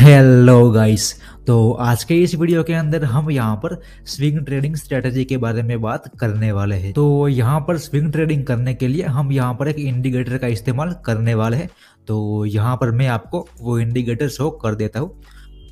hello guys तो आज के इस वीडियो के अंदर हम यहाँ पर स्विंग ट्रेडिंग स्ट्रेटजी के बारे में बात करने वाले हैं तो यहाँ पर स्विंग ट्रेडिंग करने के लिए हम यहाँ पर एक इंडिकेटर का इस्तेमाल करने वाले हैं तो यहाँ पर मैं आपको वो इंडिकेटर शो कर देता हूँ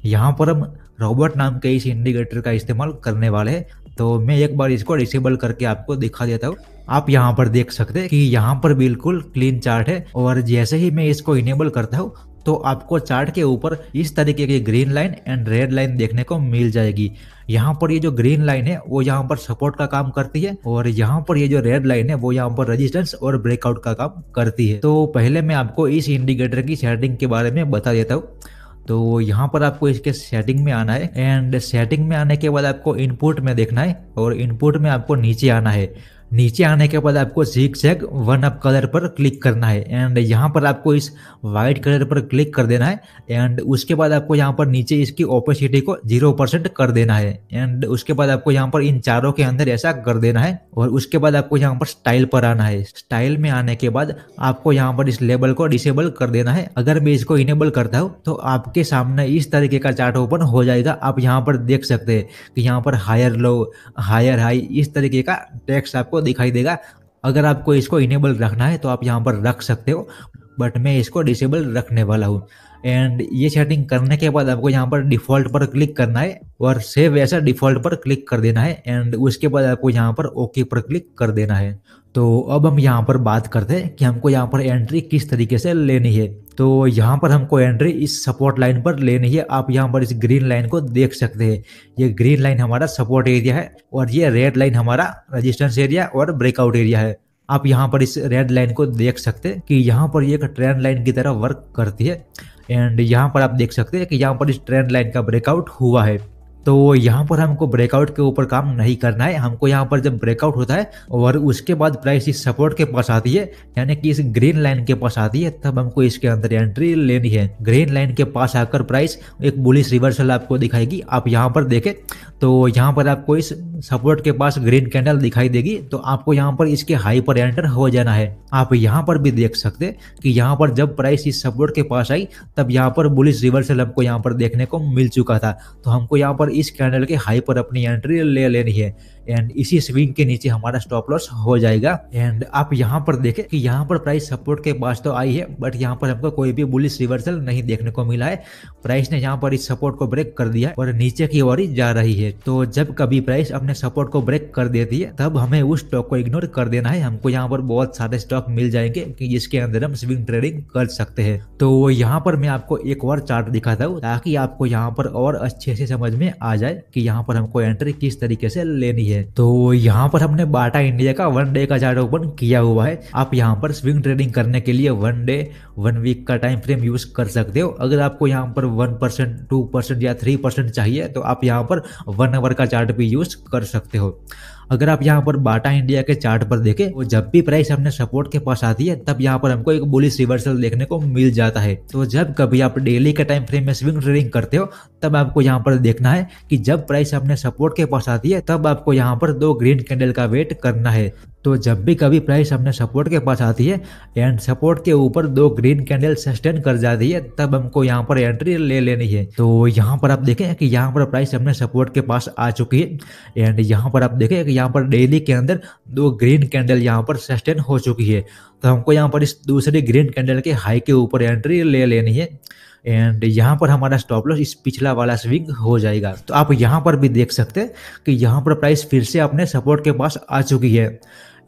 यहाँ पर हम रॉबर्ट नाम के इस इंडिकेटर का इस्तेमाल करने वाले हैं तो मैं एक बार इसको डिसेबल करके आपको दिखा देता हूँ आप यहाँ पर देख सकते हैं कि यहाँ पर बिल्कुल क्लीन चार्ट है और जैसे ही मैं इसको इनेबल करता हूँ तो आपको चार्ट के ऊपर इस तरीके की green line and red line देखने को मिल जाएगी यहाँ पर ये जो ग्रीन लाइन है वो यहाँ पर सपोर्ट का काम करती है और यहाँ पर ये जो रेड लाइन है वो यहाँ पर रेजिस्टेंस और ब्रेकआउट का काम करती है तो पहले मैं आपको इस इंडिकेटर की सेटिंग के बारे में बता देता हूँ तो यहाँ पर आपको इसके सेटिंग में आना है एंड सेटिंग में आने के बाद आपको इनपुट में देखना है और इनपुट में आपको नीचे आना है नीचे आने के बाद आपको zigzag one up colour पर क्लिक करना है एंड यहाँ पर आपको इस वाइट कलर पर क्लिक कर देना है एंड उसके बाद आपको यहाँ पर नीचे इसकी ओपेसिटी को जीरो परसेंट कर देना है एंड उसके बाद आपको यहाँ पर इन चारों के अंदर ऐसा कर देना है और उसके बाद आपको यहाँ पर स्टाइल पर आना है स्टाइल में आने के बाद आपको यहाँ पर इस लेबल को डिसेबल कर देना है अगर मैं इसको इनेबल करता हूँ तो आपके सामने इस तरीके का चार्ट ओपन हो जाएगा आप यहाँ पर देख सकते हैं कि यहाँ पर हायर लो हायर हाई इस तरीके का टेक्स आपको आपको दिखाई देगा अगर आपको इसको इनेबल रखना है तो आप यहाँ पर रख सकते हो बट मैं इसको डिसेबल रखने वाला हूँ एंड ये सेटिंग करने के बाद आपको यहाँ पर डिफॉल्ट पर क्लिक करना है और सेव ऐसा डिफॉल्ट पर क्लिक कर देना है एंड उसके बाद आपको यहाँ पर ओके पर क्लिक कर देना है तो अब हम यहाँ पर बात करते हैं कि हमको यहाँ पर एंट्री किस तरीके से लेनी है तो यहाँ पर हमको एंट्री इस सपोर्ट लाइन पर लेनी है आप यहाँ पर इस ग्रीन लाइन को देख सकते हैं ये ग्रीन लाइन हमारा सपोर्ट एरिया है और ये रेड लाइन हमारा रजिस्टेंस एरिया और ब्रेकआउट एरिया है आप यहाँ पर इस रेड लाइन को देख सकते हैं कि यहाँ पर एक ट्रेंड लाइन की तरह वर्क करती है एंड यहाँ पर आप देख सकते हैं कि यहाँ पर इस ट्रेंड लाइन का ब्रेकआउट हुआ है तो यहाँ पर हमको ब्रेकआउट के ऊपर काम नहीं करना है हमको यहाँ पर जब ब्रेकआउट होता है और उसके बाद प्राइस इस सपोर्ट के पास आती है यानी कि इस ग्रीन लाइन के पास आती है तब हमको इसके अंदर एंट्री लेनी है ग्रीन लाइन के पास आकर प्राइस एक बुलिस रिवर्सल आपको दिखाएगी आप यहाँ पर देखें तो यहाँ पर आपको इस सपोर्ट के पास ग्रीन कैंडल दिखाई देगी तो आपको यहाँ पर इसके हाई पर एंटर हो जाना है आप यहाँ पर भी देख सकते कि यहाँ पर जब प्राइस इस सपोर्ट के पास आई तब यहाँ पर बुलिस रिवर्सल हमको यहाँ पर देखने को मिल चुका था तो हमको यहाँ पर इस कैंडल के हाई पर अपनी एंट्री ले लेनी है एंड इसी स्विंग के नीचे हमारा स्टॉप लॉस हो जाएगा एंड आप यहाँ पर देखें कि यहाँ पर प्राइस सपोर्ट के पास तो आई है बट यहाँ पर हमको कोई भी बुलिस रिवर्सल नहीं देखने को मिला है प्राइस ने यहाँ पर इस सपोर्ट को ब्रेक कर दिया और नीचे की ओर ही जा रही है तो जब कभी प्राइस अपने सपोर्ट को ब्रेक कर देती है तब हमें उस स्टॉक को इग्नोर कर देना है हमको यहाँ पर बहुत सारे स्टॉक मिल जाएंगे कि जिसके अंदर हम स्विंग ट्रेडिंग कर सकते हैं तो यहाँ पर मैं आपको एक और चार्ट दिखाता हूँ ताकि आपको यहाँ पर और अच्छे से समझ में आ जाए कि यहाँ पर हमको एंट्री किस तरीके से लेनी है तो यहाँ पर हमने बाटा इंडिया का वन डे का चार्ट ओपन किया हुआ है आप यहाँ पर स्विंग ट्रेडिंग करने के लिए वन डे वन वीक का टाइम फ्रेम यूज कर सकते हो अगर आपको यहाँ पर वन परसेंट टू परसेंट या थ्री परसेंट चाहिए तो आप यहाँ पर वन आवर का चार्ट भी यूज कर सकते हो अगर आप यहाँ पर बाटा इंडिया के चार्ट पर देखें तो जब भी प्राइस अपने सपोर्ट के पास आती है तब यहाँ पर हमको एक बुलिस रिवर्सल देखने को मिल जाता है तो जब कभी आप डेली के टाइम फ्रेम में स्विंग ट्रेडिंग करते हो तब आपको यहाँ पर देखना है कि जब प्राइस अपने सपोर्ट के पास आती है तब आपको यहाँ पर दो ग्रीन कैंडल का वेट करना है तो जब भी कभी प्राइस हमने सपोर्ट के पास आती है एंड सपोर्ट के ऊपर दो ग्रीन कैंडल सस्टेन कर जाती है तब हमको यहाँ पर एंट्री ले लेनी है तो यहाँ पर आप देखें कि यहाँ पर प्राइस हमने सपोर्ट के पास आ चुकी है एंड यहाँ पर आप देखें कि यहाँ पर डेली के अंदर दो ग्रीन कैंडल यहाँ पर सस्टेन हो चुकी है तो हमको यहाँ पर इस दूसरे ग्रीन कैंडल के हाई के ऊपर एंट्री ले लेनी है एंड यहाँ पर हमारा स्टॉप लॉस इस पिछला वाला स्विंग हो जाएगा तो आप यहाँ पर भी देख सकते हैं कि यहाँ पर प्राइस फिर से अपने सपोर्ट के पास आ चुकी है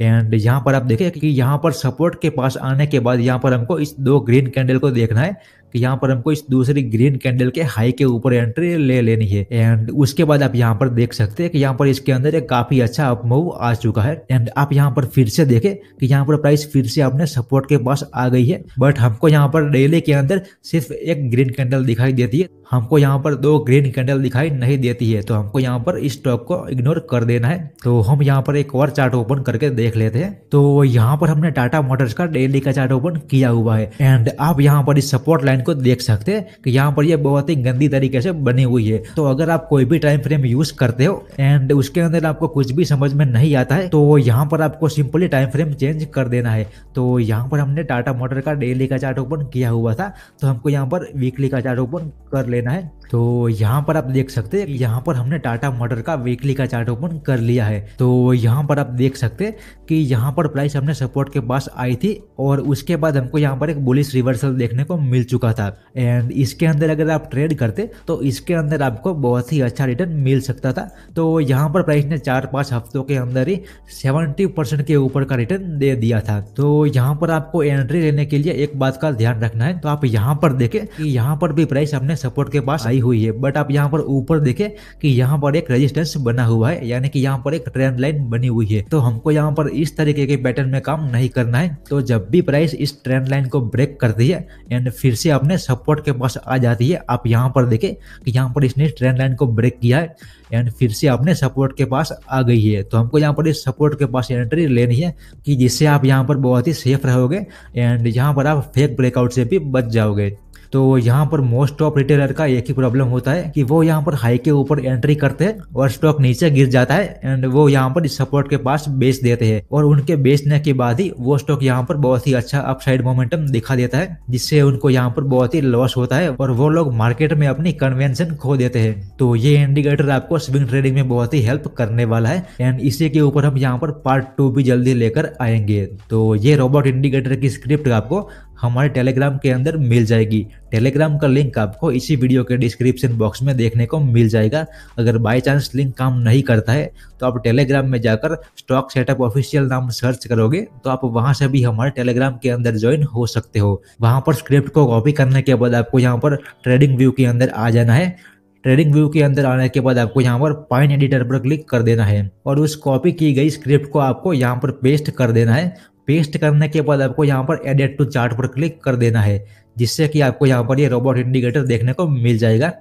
एंड यहाँ पर आप देखें कि यहाँ पर सपोर्ट के पास आने के बाद यहाँ पर हमको इस दो ग्रीन कैंडल को देखना है कि यहाँ पर हमको इस दूसरी ग्रीन कैंडल के हाई के ऊपर एंट्री ले लेनी है एंड उसके बाद आप यहाँ पर देख सकते हैं कि यहाँ पर इसके अंदर एक काफी अच्छा अपमूव आ चुका है एंड आप यहाँ पर फिर से देखें कि यहाँ पर प्राइस फिर से अपने सपोर्ट के पास आ गई है बट हमको यहाँ पर डेली के अंदर सिर्फ एक ग्रीन कैंडल दिखाई देती है हमको यहाँ पर दो ग्रीन कैंडल दिखाई नहीं देती है तो हमको यहाँ पर इस स्टॉक को इग्नोर कर देना है तो हम यहाँ पर एक और चार्ट ओपन करके देख लेते हैं तो यहाँ पर हमने टाटा मोटर्स का डेली का चार्ट ओपन किया हुआ है एंड आप यहाँ पर इस सपोर्ट लाइन डिजाइन को देख सकते हैं कि यहाँ पर ये बहुत ही गंदी तरीके से बनी हुई है तो अगर आप कोई भी टाइम फ्रेम यूज करते हो एंड उसके अंदर आपको कुछ भी समझ में नहीं आता है तो यहाँ पर आपको सिंपली टाइम फ्रेम चेंज कर देना है तो यहाँ पर हमने टाटा मोटर का डेली का चार्ट ओपन किया हुआ था तो हमको यहाँ पर वीकली का चार्ट ओपन कर लेना है तो यहाँ पर आप देख सकते हैं यहाँ पर हमने टाटा मोटर का वीकली का चार्ट ओपन कर लिया है तो यहाँ पर आप देख सकते हैं कि यहाँ पर प्राइस हमने सपोर्ट के पास आई थी और उसके बाद हमको यहाँ पर एक बुलिस रिवर्सल देखने को मिल चुका था एंड इसके अंदर अगर आप ट्रेड करते तो इसके अंदर आपको बहुत ही अच्छा रिटर्न मिल सकता था तो यहाँ पर प्राइस ने चार पाँच हफ्तों के अंदर ही सेवेंटी परसेंट के ऊपर का रिटर्न दे दिया था तो यहाँ पर आपको एंट्री लेने के लिए एक बात का ध्यान रखना है तो आप यहाँ पर देखें कि यहाँ पर भी प्राइस हमने सपोर्ट के पास आई बनाई हुई है बट आप यहाँ पर ऊपर देखें कि यहाँ पर एक रेजिस्टेंस बना हुआ है यानी कि यहाँ पर एक ट्रेंड लाइन बनी हुई है तो हमको यहाँ पर इस तरीके के पैटर्न में काम नहीं करना है तो जब भी प्राइस इस ट्रेंड लाइन को ब्रेक करती है एंड फिर से अपने सपोर्ट के पास आ जाती है आप यहाँ पर देखें कि यहाँ पर इसने ट्रेंड लाइन को ब्रेक किया है एंड फिर से अपने सपोर्ट के पास आ गई है तो हमको यहाँ पर इस सपोर्ट के पास एंट्री लेनी है कि जिससे आप यहाँ पर बहुत ही सेफ रहोगे एंड यहाँ पर आप फेक ब्रेकआउट से भी बच जाओगे तो यहाँ पर मोस्ट ऑफ रिटेलर का एक ही प्रॉब्लम होता है कि वो यहाँ पर हाई के ऊपर एंट्री करते हैं और स्टॉक नीचे गिर जाता है एंड वो यहाँ पर सपोर्ट के पास बेच देते हैं और उनके बेचने के बाद ही वो स्टॉक यहाँ पर बहुत ही अच्छा अपसाइड मोमेंटम दिखा देता है जिससे उनको यहाँ पर बहुत ही लॉस होता है और वो लोग मार्केट में अपनी कन्वेंशन खो देते हैं तो ये इंडिकेटर आपको स्विंग ट्रेडिंग में बहुत ही हेल्प करने वाला है एंड इसी के ऊपर हम यहाँ पर पार्ट टू भी जल्दी लेकर आएंगे तो ये रोबोट इंडिकेटर की स्क्रिप्ट आपको हमारे टेलीग्राम के अंदर मिल जाएगी टेलीग्राम का लिंक आपको इसी वीडियो के डिस्क्रिप्शन बॉक्स में देखने को मिल जाएगा अगर बाई चांस लिंक काम नहीं करता है तो आप टेलीग्राम में जाकर स्टॉक सेटअप ऑफिशियल नाम सर्च करोगे तो आप वहां से भी हमारे टेलीग्राम के अंदर ज्वाइन हो सकते हो वहां पर स्क्रिप्ट को कॉपी करने के बाद आपको यहाँ पर ट्रेडिंग व्यू के अंदर आ जाना है ट्रेडिंग व्यू के अंदर आने के बाद आपको यहाँ पर पाइन एडिटर पर क्लिक कर देना है और उस कॉपी की गई स्क्रिप्ट को आपको यहाँ पर पेस्ट कर देना है पेस्ट करने के बाद आपको यहाँ पर एडेड टू चार्ट पर क्लिक कर देना है जिससे कि आपको यहाँ पर ये रोबोट इंडिकेटर देखने को मिल जाएगा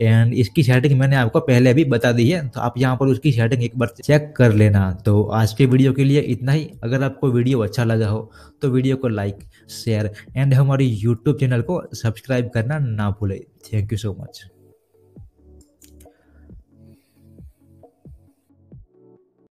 एंड इसकी सेटिंग मैंने आपको पहले भी बता दी है तो आप यहाँ पर उसकी सेटिंग एक बार चेक कर लेना तो आज के वीडियो के लिए इतना ही अगर आपको वीडियो अच्छा लगा हो तो वीडियो को लाइक शेयर एंड हमारी यूट्यूब चैनल को सब्सक्राइब करना ना भूलें थैंक यू सो मच